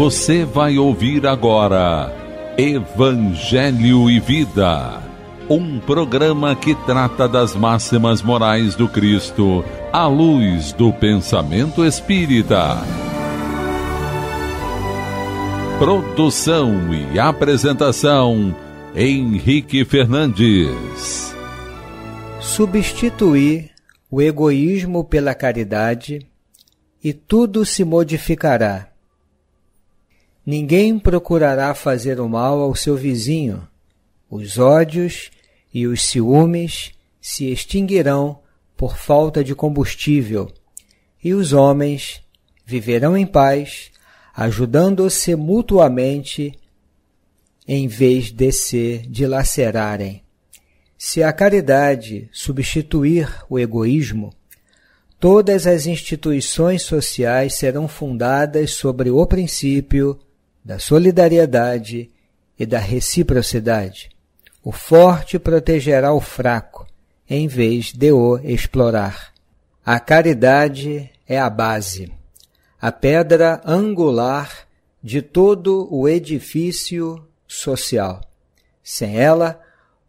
Você vai ouvir agora Evangelho e Vida, um programa que trata das máximas morais do Cristo à luz do pensamento espírita. Produção e apresentação Henrique Fernandes. Substituir o egoísmo pela caridade e tudo se modificará Ninguém procurará fazer o mal ao seu vizinho. Os ódios e os ciúmes se extinguirão por falta de combustível, e os homens viverão em paz, ajudando-se mutuamente em vez de se dilacerarem. Se a caridade substituir o egoísmo, todas as instituições sociais serão fundadas sobre o princípio da solidariedade e da reciprocidade. O forte protegerá o fraco, em vez de o explorar. A caridade é a base, a pedra angular de todo o edifício social. Sem ela,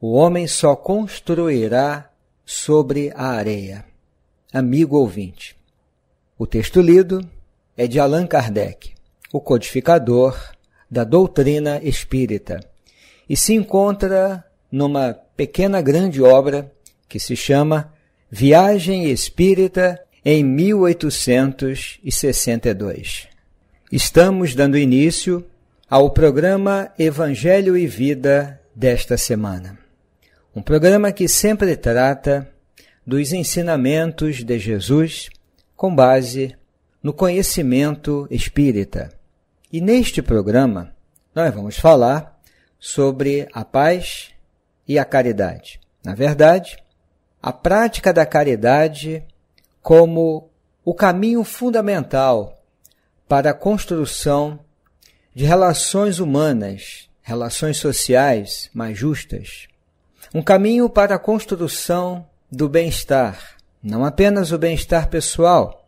o homem só construirá sobre a areia. Amigo ouvinte, o texto lido é de Allan Kardec o codificador da doutrina espírita, e se encontra numa pequena grande obra que se chama Viagem Espírita em 1862. Estamos dando início ao programa Evangelho e Vida desta semana. Um programa que sempre trata dos ensinamentos de Jesus com base no conhecimento espírita e neste programa, nós vamos falar sobre a paz e a caridade. Na verdade, a prática da caridade como o caminho fundamental para a construção de relações humanas, relações sociais mais justas, um caminho para a construção do bem-estar, não apenas o bem-estar pessoal,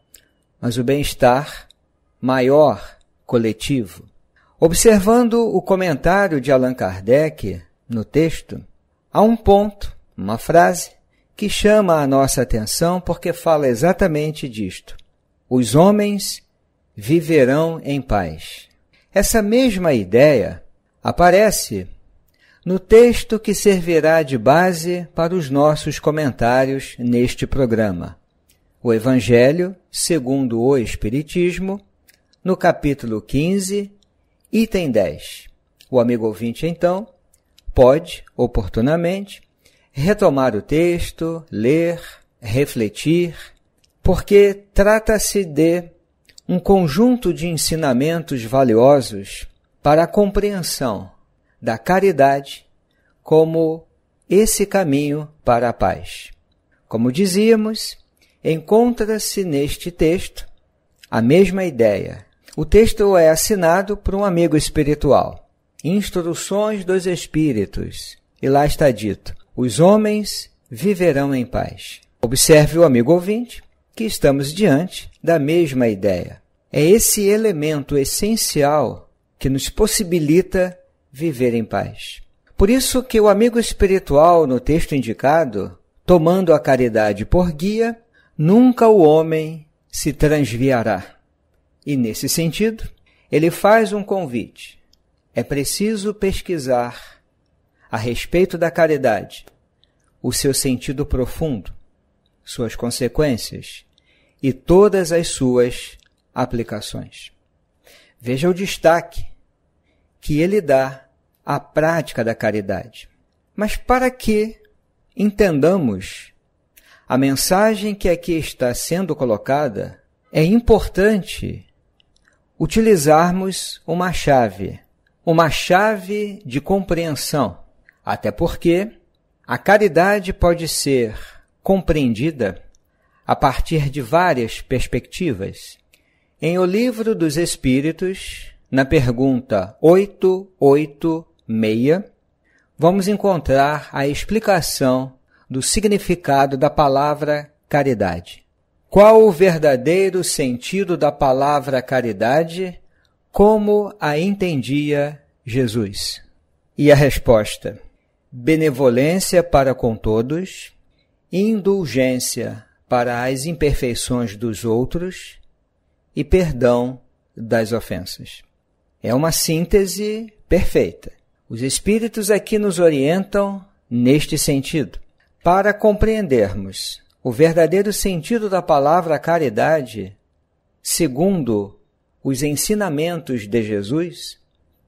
mas o bem-estar maior coletivo. Observando o comentário de Allan Kardec no texto, há um ponto, uma frase, que chama a nossa atenção porque fala exatamente disto. Os homens viverão em paz. Essa mesma ideia aparece no texto que servirá de base para os nossos comentários neste programa. O Evangelho, segundo o Espiritismo, no capítulo 15, item 10. O amigo ouvinte, então, pode, oportunamente, retomar o texto, ler, refletir, porque trata-se de um conjunto de ensinamentos valiosos para a compreensão da caridade como esse caminho para a paz. Como dizíamos, encontra-se neste texto a mesma ideia o texto é assinado por um amigo espiritual. Instruções dos Espíritos. E lá está dito: os homens viverão em paz. Observe o amigo ouvinte que estamos diante da mesma ideia. É esse elemento essencial que nos possibilita viver em paz. Por isso que o amigo espiritual no texto indicado, tomando a caridade por guia, nunca o homem se transviará. E nesse sentido, ele faz um convite. É preciso pesquisar a respeito da caridade, o seu sentido profundo, suas consequências e todas as suas aplicações. Veja o destaque que ele dá à prática da caridade. Mas para que entendamos a mensagem que aqui está sendo colocada, é importante utilizarmos uma chave, uma chave de compreensão, até porque a caridade pode ser compreendida a partir de várias perspectivas. Em O Livro dos Espíritos, na pergunta 886, vamos encontrar a explicação do significado da palavra caridade. Qual o verdadeiro sentido da palavra caridade? Como a entendia Jesus? E a resposta: benevolência para com todos, indulgência para as imperfeições dos outros e perdão das ofensas. É uma síntese perfeita. Os Espíritos aqui nos orientam neste sentido. Para compreendermos o verdadeiro sentido da palavra caridade, segundo os ensinamentos de Jesus,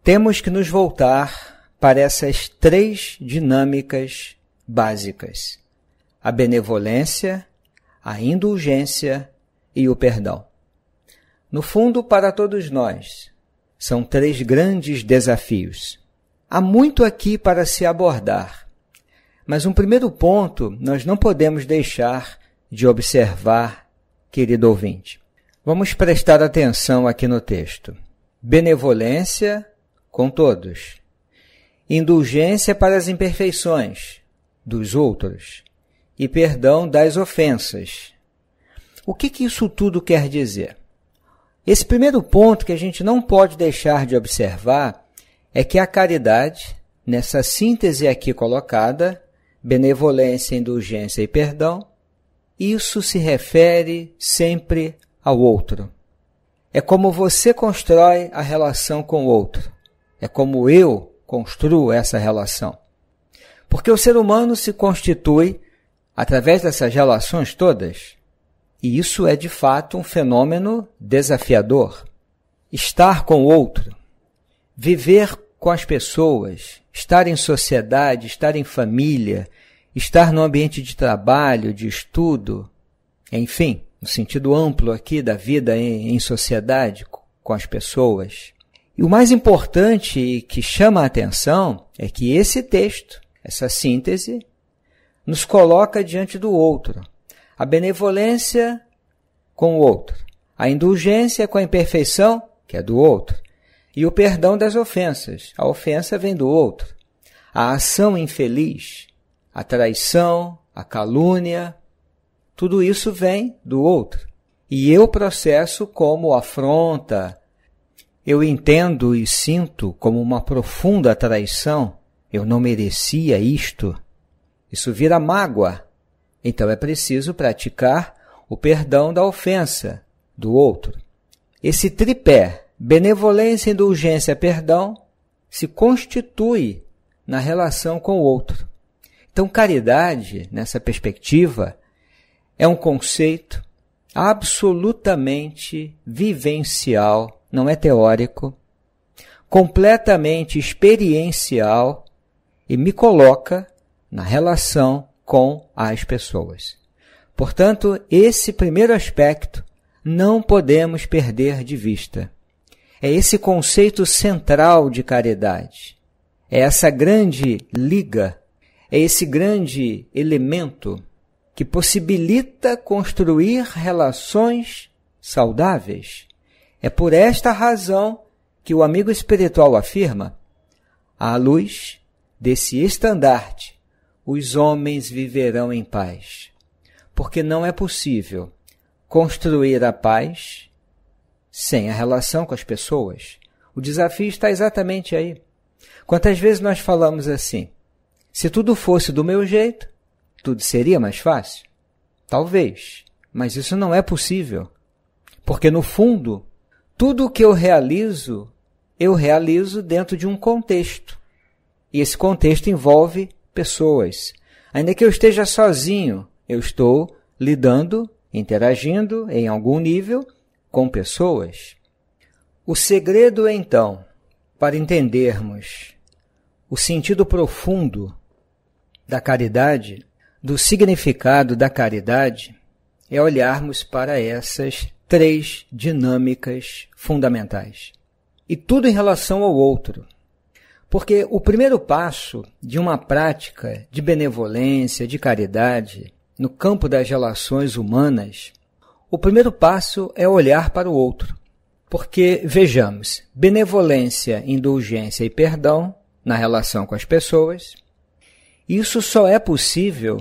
temos que nos voltar para essas três dinâmicas básicas: a benevolência, a indulgência e o perdão. No fundo, para todos nós, são três grandes desafios. Há muito aqui para se abordar, mas um primeiro ponto nós não podemos deixar de observar, querido ouvinte. Vamos prestar atenção aqui no texto. Benevolência com todos. Indulgência para as imperfeições dos outros e perdão das ofensas. O que, que isso tudo quer dizer? Esse primeiro ponto que a gente não pode deixar de observar é que a caridade, nessa síntese aqui colocada, benevolência, indulgência e perdão, isso se refere sempre ao outro. É como você constrói a relação com o outro. É como eu construo essa relação. Porque o ser humano se constitui através dessas relações todas. E isso é de fato um fenômeno desafiador. Estar com o outro, viver com as pessoas, estar em sociedade, estar em família, estar no ambiente de trabalho, de estudo, enfim, no sentido amplo aqui da vida em, em sociedade com as pessoas. E o mais importante e que chama a atenção é que esse texto, essa síntese, nos coloca diante do outro. A benevolência com o outro. A indulgência com a imperfeição, que é do outro e o perdão das ofensas. A ofensa vem do outro. A ação infeliz, a traição, a calúnia, tudo isso vem do outro. E eu processo como afronta. Eu entendo e sinto como uma profunda traição. Eu não merecia isto. Isso vira mágoa. Então é preciso praticar o perdão da ofensa do outro. Esse tripé Benevolência, indulgência, perdão se constitui na relação com o outro. Então, caridade, nessa perspectiva, é um conceito absolutamente vivencial, não é teórico, completamente experiencial e me coloca na relação com as pessoas. Portanto, esse primeiro aspecto não podemos perder de vista. É esse conceito central de caridade. É essa grande liga, é esse grande elemento que possibilita construir relações saudáveis. É por esta razão que o amigo espiritual afirma: à luz desse estandarte, os homens viverão em paz. Porque não é possível construir a paz sem a relação com as pessoas. O desafio está exatamente aí. Quantas vezes nós falamos assim: se tudo fosse do meu jeito, tudo seria mais fácil? Talvez, mas isso não é possível. Porque, no fundo, tudo o que eu realizo, eu realizo dentro de um contexto. E esse contexto envolve pessoas. Ainda que eu esteja sozinho, eu estou lidando, interagindo em algum nível com pessoas, o segredo, então, para entendermos o sentido profundo da caridade, do significado da caridade, é olharmos para essas três dinâmicas fundamentais. E tudo em relação ao outro. Porque o primeiro passo de uma prática de benevolência, de caridade, no campo das relações humanas, o primeiro passo é olhar para o outro. Porque, vejamos, benevolência, indulgência e perdão na relação com as pessoas, isso só é possível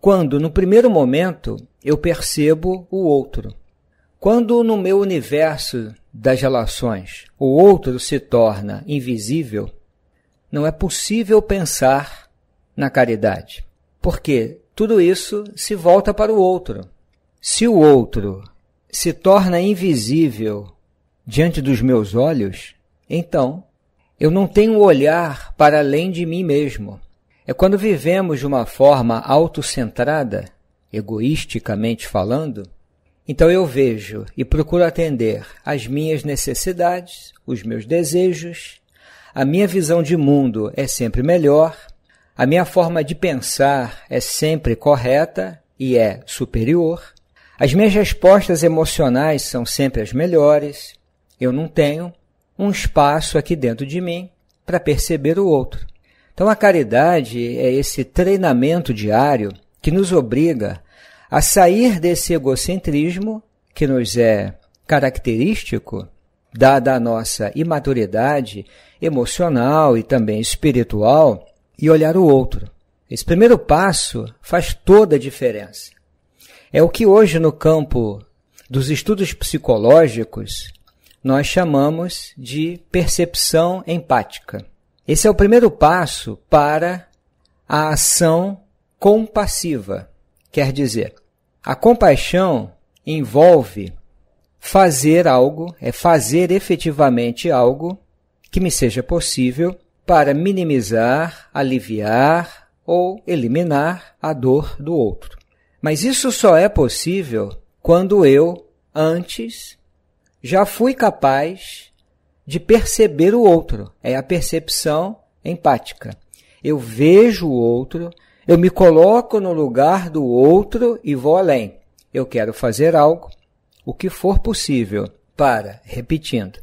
quando, no primeiro momento, eu percebo o outro. Quando, no meu universo das relações, o outro se torna invisível, não é possível pensar na caridade, porque tudo isso se volta para o outro. Se o outro se torna invisível diante dos meus olhos, então eu não tenho olhar para além de mim mesmo. É quando vivemos de uma forma autocentrada, egoisticamente falando, então eu vejo e procuro atender às minhas necessidades, os meus desejos, a minha visão de mundo é sempre melhor, a minha forma de pensar é sempre correta e é superior. As minhas respostas emocionais são sempre as melhores. Eu não tenho um espaço aqui dentro de mim para perceber o outro. Então, a caridade é esse treinamento diário que nos obriga a sair desse egocentrismo que nos é característico, dada a nossa imaturidade emocional e também espiritual, e olhar o outro. Esse primeiro passo faz toda a diferença. É o que hoje no campo dos estudos psicológicos nós chamamos de percepção empática. Esse é o primeiro passo para a ação compassiva. Quer dizer, a compaixão envolve fazer algo, é fazer efetivamente algo que me seja possível para minimizar, aliviar ou eliminar a dor do outro. Mas isso só é possível quando eu, antes, já fui capaz de perceber o outro. É a percepção empática. Eu vejo o outro, eu me coloco no lugar do outro e vou além. Eu quero fazer algo, o que for possível, para, repetindo,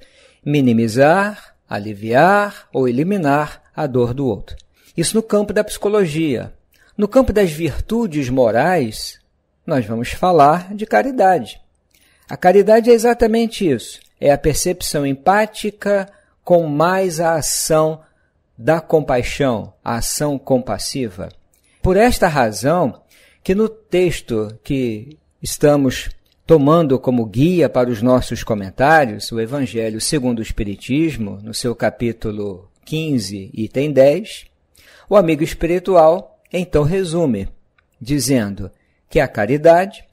minimizar, aliviar ou eliminar a dor do outro. Isso no campo da psicologia. No campo das virtudes morais, nós vamos falar de caridade. A caridade é exatamente isso: é a percepção empática com mais a ação da compaixão, a ação compassiva. Por esta razão, que no texto que estamos tomando como guia para os nossos comentários, o Evangelho segundo o Espiritismo, no seu capítulo 15, item 10, o amigo espiritual então resume dizendo que a caridade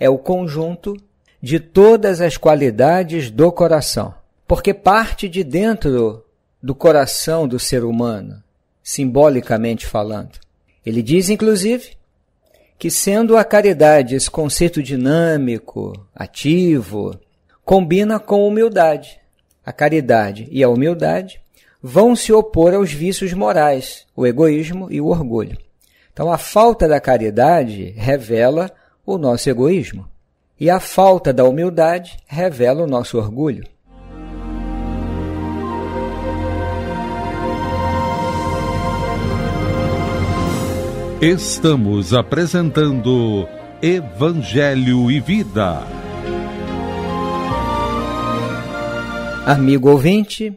é o conjunto de todas as qualidades do coração, porque parte de dentro do coração do ser humano, simbolicamente falando. Ele diz, inclusive, que sendo a caridade esse conceito dinâmico, ativo, combina com humildade. A caridade e a humildade vão se opor aos vícios morais, o egoísmo e o orgulho. Então, a falta da caridade revela o nosso egoísmo, e a falta da humildade revela o nosso orgulho. Estamos apresentando Evangelho e Vida. Amigo ouvinte,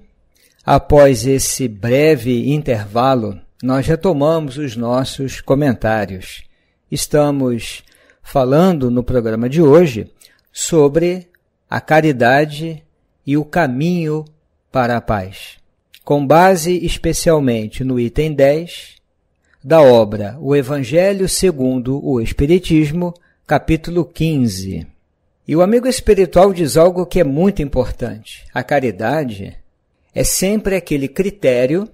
após esse breve intervalo, nós retomamos os nossos comentários. Estamos falando no programa de hoje sobre a caridade e o caminho para a paz, com base especialmente no item 10 da obra O Evangelho segundo o Espiritismo, capítulo 15. E o amigo espiritual diz algo que é muito importante. A caridade é sempre aquele critério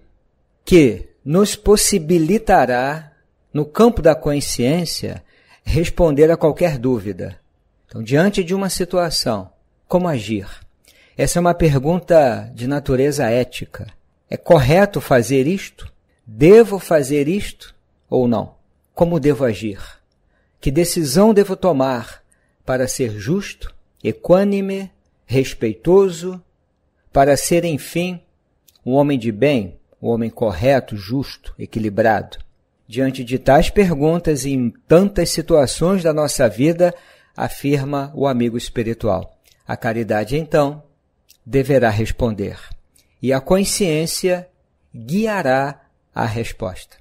que nos possibilitará, no campo da consciência, responder a qualquer dúvida. Então, diante de uma situação, como agir? Essa é uma pergunta de natureza ética. É correto fazer isto? Devo fazer isto ou não? Como devo agir? Que decisão devo tomar para ser justo, equânime, respeitoso, para ser, enfim, um homem de bem, o homem correto, justo, equilibrado? Diante de tais perguntas e em tantas situações da nossa vida, afirma o amigo espiritual. A caridade, então, deverá responder, e a consciência guiará a resposta.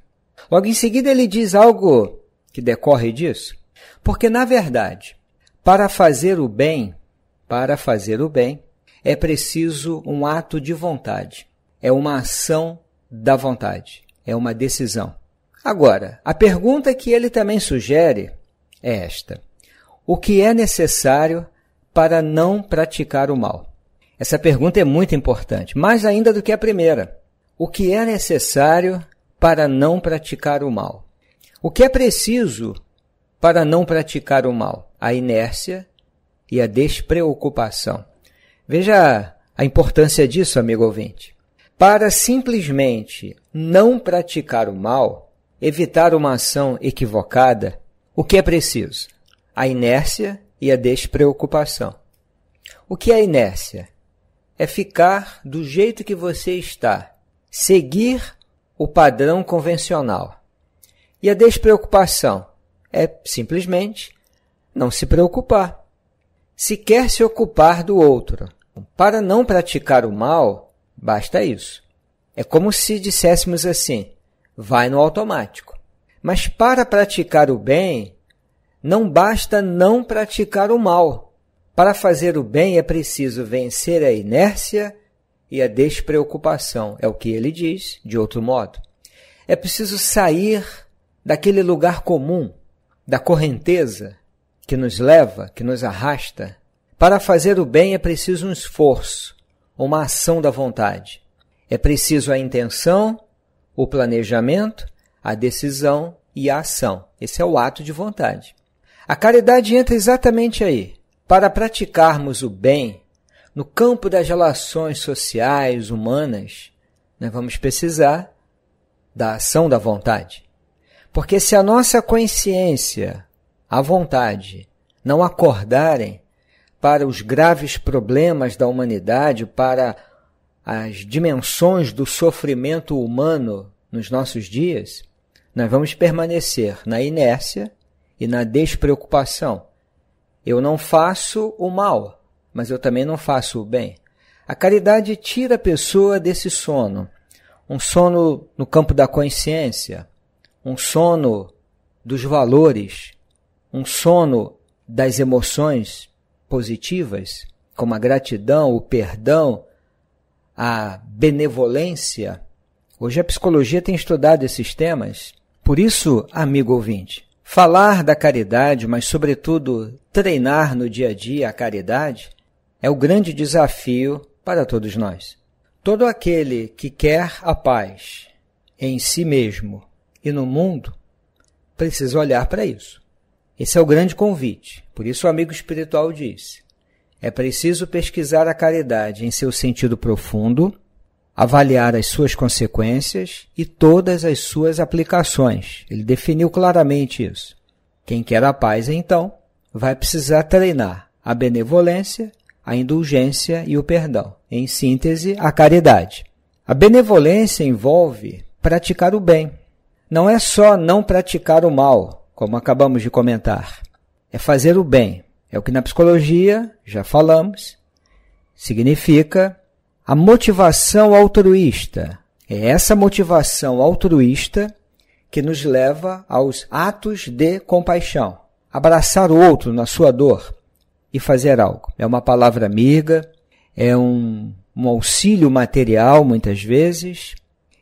Logo em seguida, ele diz algo que decorre disso. Porque, na verdade, para fazer o bem, para fazer o bem, é preciso um ato de vontade, é uma ação da vontade, é uma decisão. Agora, a pergunta que ele também sugere é esta: O que é necessário para não praticar o mal? Essa pergunta é muito importante, mais ainda do que a primeira. O que é necessário para não praticar o mal? O que é preciso para não praticar o mal? A inércia e a despreocupação. Veja a importância disso, amigo ouvinte. Para simplesmente não praticar o mal, evitar uma ação equivocada, o que é preciso? A inércia e a despreocupação. O que é inércia? É ficar do jeito que você está, seguir o padrão convencional. E a despreocupação é simplesmente não se preocupar, Se quer se ocupar do outro. Para não praticar o mal, Basta isso. É como se disséssemos assim: vai no automático. Mas para praticar o bem, não basta não praticar o mal. Para fazer o bem é preciso vencer a inércia e a despreocupação, é o que ele diz, de outro modo. É preciso sair daquele lugar comum, da correnteza que nos leva, que nos arrasta. Para fazer o bem é preciso um esforço, uma ação da vontade. É preciso a intenção, o planejamento, a decisão e a ação. Esse é o ato de vontade. A caridade entra exatamente aí. Para praticarmos o bem no campo das relações sociais, humanas, nós né, vamos precisar da ação da vontade. Porque se a nossa consciência, a vontade, não acordarem, para os graves problemas da humanidade, para as dimensões do sofrimento humano nos nossos dias, nós vamos permanecer na inércia e na despreocupação. Eu não faço o mal, mas eu também não faço o bem. A caridade tira a pessoa desse sono, um sono no campo da consciência, um sono dos valores, um sono das emoções, positivas, como a gratidão, o perdão, a benevolência. Hoje a psicologia tem estudado esses temas. Por isso, amigo ouvinte, falar da caridade, mas sobretudo treinar no dia a dia a caridade, é o grande desafio para todos nós. Todo aquele que quer a paz em si mesmo e no mundo precisa olhar para isso. Esse é o grande convite. Por isso o amigo espiritual diz: é preciso pesquisar a caridade em seu sentido profundo, avaliar as suas consequências e todas as suas aplicações. Ele definiu claramente isso. Quem quer a paz, então, vai precisar treinar a benevolência, a indulgência e o perdão. Em síntese, a caridade. A benevolência envolve praticar o bem. Não é só não praticar o mal, como acabamos de comentar é fazer o bem. É o que na psicologia, já falamos, significa a motivação altruísta. É essa motivação altruísta que nos leva aos atos de compaixão. Abraçar o outro na sua dor e fazer algo. É uma palavra amiga, é um, um auxílio material, muitas vezes,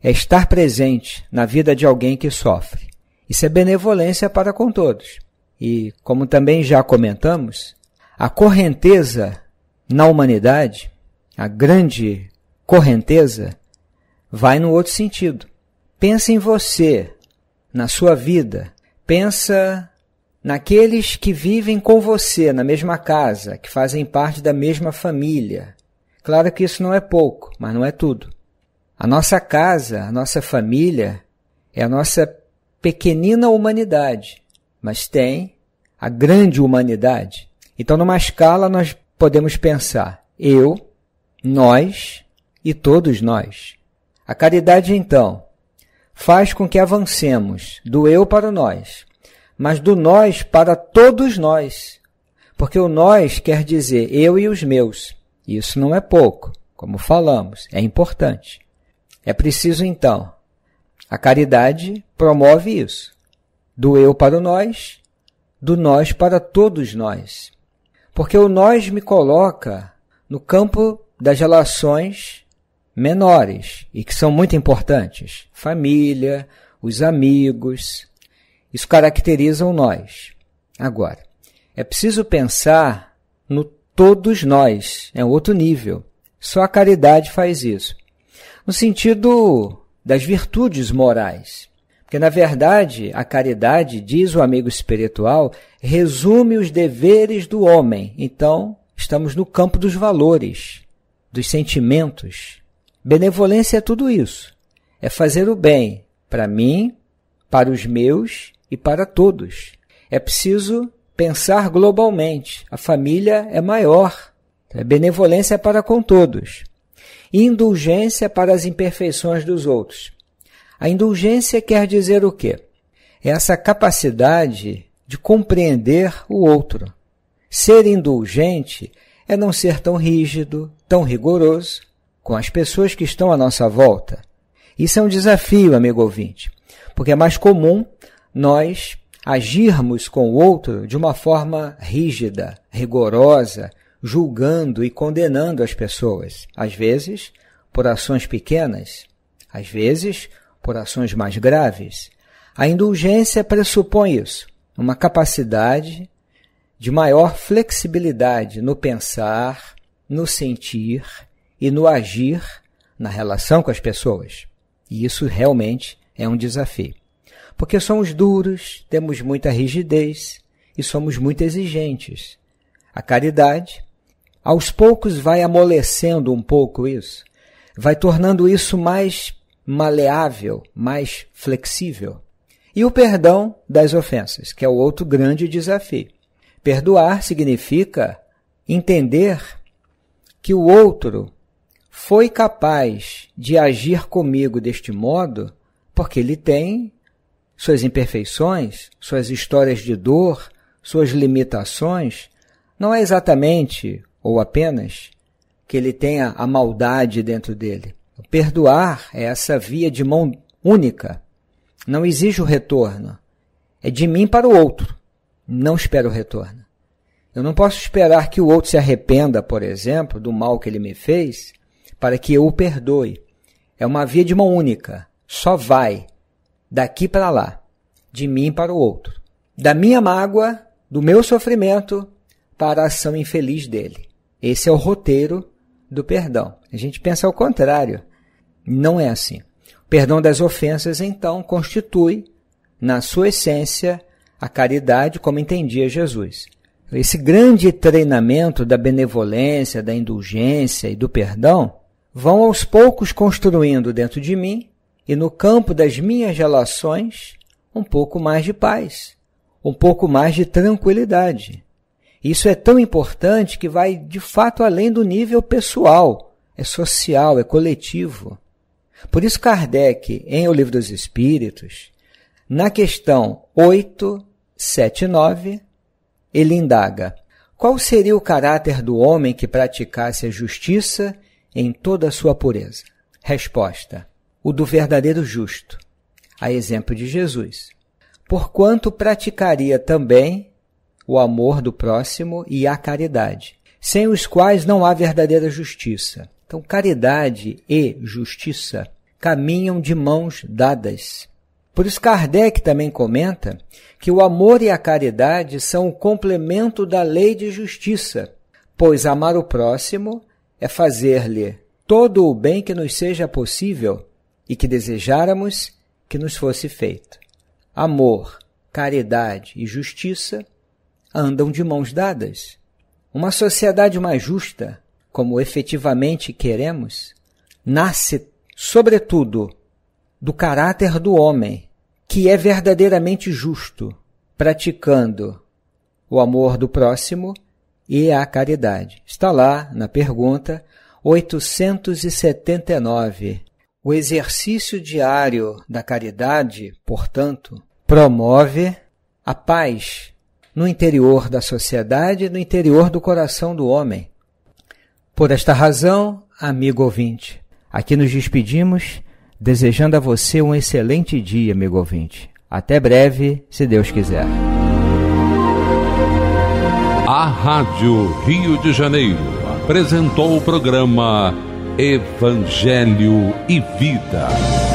é estar presente na vida de alguém que sofre. Isso é benevolência para com todos. E, como também já comentamos, a correnteza na humanidade, a grande correnteza, vai no outro sentido. Pensa em você, na sua vida. Pensa naqueles que vivem com você na mesma casa, que fazem parte da mesma família. Claro que isso não é pouco, mas não é tudo. A nossa casa, a nossa família é a nossa pequenina humanidade mas tem a grande humanidade. Então, numa escala, nós podemos pensar eu, nós e todos nós. A caridade, então, faz com que avancemos do eu para o nós, mas do nós para todos nós. Porque o nós quer dizer eu e os meus. Isso não é pouco, como falamos, é importante. É preciso, então, a caridade promove isso do eu para o nós, do nós para todos nós. Porque o nós me coloca no campo das relações menores e que são muito importantes. Família, os amigos, isso caracteriza o nós. Agora, é preciso pensar no todos nós, é outro nível. Só a caridade faz isso. No sentido das virtudes morais. Porque, na verdade, a caridade, diz o amigo espiritual, resume os deveres do homem. Então, estamos no campo dos valores, dos sentimentos. Benevolência é tudo isso. É fazer o bem para mim, para os meus e para todos. É preciso pensar globalmente. A família é maior. Então, benevolência é para com todos. Indulgência é para as imperfeições dos outros. A indulgência quer dizer o quê? É essa capacidade de compreender o outro. Ser indulgente é não ser tão rígido, tão rigoroso com as pessoas que estão à nossa volta. Isso é um desafio, amigo ouvinte, porque é mais comum nós agirmos com o outro de uma forma rígida, rigorosa, julgando e condenando as pessoas, às vezes por ações pequenas, às vezes por ações mais graves, a indulgência pressupõe isso, uma capacidade de maior flexibilidade no pensar, no sentir e no agir na relação com as pessoas. E isso realmente é um desafio. Porque somos duros, temos muita rigidez e somos muito exigentes. A caridade, aos poucos, vai amolecendo um pouco isso, vai tornando isso mais maleável, mais flexível. E o perdão das ofensas, que é o outro grande desafio. Perdoar significa entender que o outro foi capaz de agir comigo deste modo porque ele tem suas imperfeições, suas histórias de dor, suas limitações. Não é exatamente ou apenas que ele tenha a maldade dentro dele, Perdoar é essa via de mão única. Não exige o retorno. É de mim para o outro. Não espero o retorno. Eu não posso esperar que o outro se arrependa, por exemplo, do mal que ele me fez, para que eu o perdoe. É uma via de mão única. Só vai daqui para lá, de mim para o outro. Da minha mágoa, do meu sofrimento, para a ação infeliz dele. Esse é o roteiro do perdão. A gente pensa ao contrário. Não é assim. O perdão das ofensas, então, constitui, na sua essência, a caridade como entendia Jesus. Esse grande treinamento da benevolência, da indulgência e do perdão vão aos poucos construindo dentro de mim e no campo das minhas relações um pouco mais de paz, um pouco mais de tranquilidade. Isso é tão importante que vai de fato além do nível pessoal, é social, é coletivo. Por isso, Kardec, em O Livro dos Espíritos, na questão 879, ele indaga: qual seria o caráter do homem que praticasse a justiça em toda a sua pureza? Resposta: o do verdadeiro justo, a exemplo de Jesus. Porquanto praticaria também o amor do próximo e a caridade, sem os quais não há verdadeira justiça então, caridade e justiça caminham de mãos dadas. Por isso, Kardec também comenta que o amor e a caridade são o complemento da lei de justiça, pois amar o próximo é fazer-lhe todo o bem que nos seja possível e que desejáramos que nos fosse feito. Amor, caridade e justiça andam de mãos dadas. Uma sociedade mais justa como efetivamente queremos, nasce, sobretudo, do caráter do homem, que é verdadeiramente justo, praticando o amor do próximo e a caridade. Está lá na pergunta 879. O exercício diário da caridade, portanto, promove a paz no interior da sociedade e no interior do coração do homem. Por esta razão, amigo ouvinte, aqui nos despedimos, desejando a você um excelente dia, amigo ouvinte. Até breve, se Deus quiser. A Rádio Rio de Janeiro apresentou o programa Evangelho e Vida.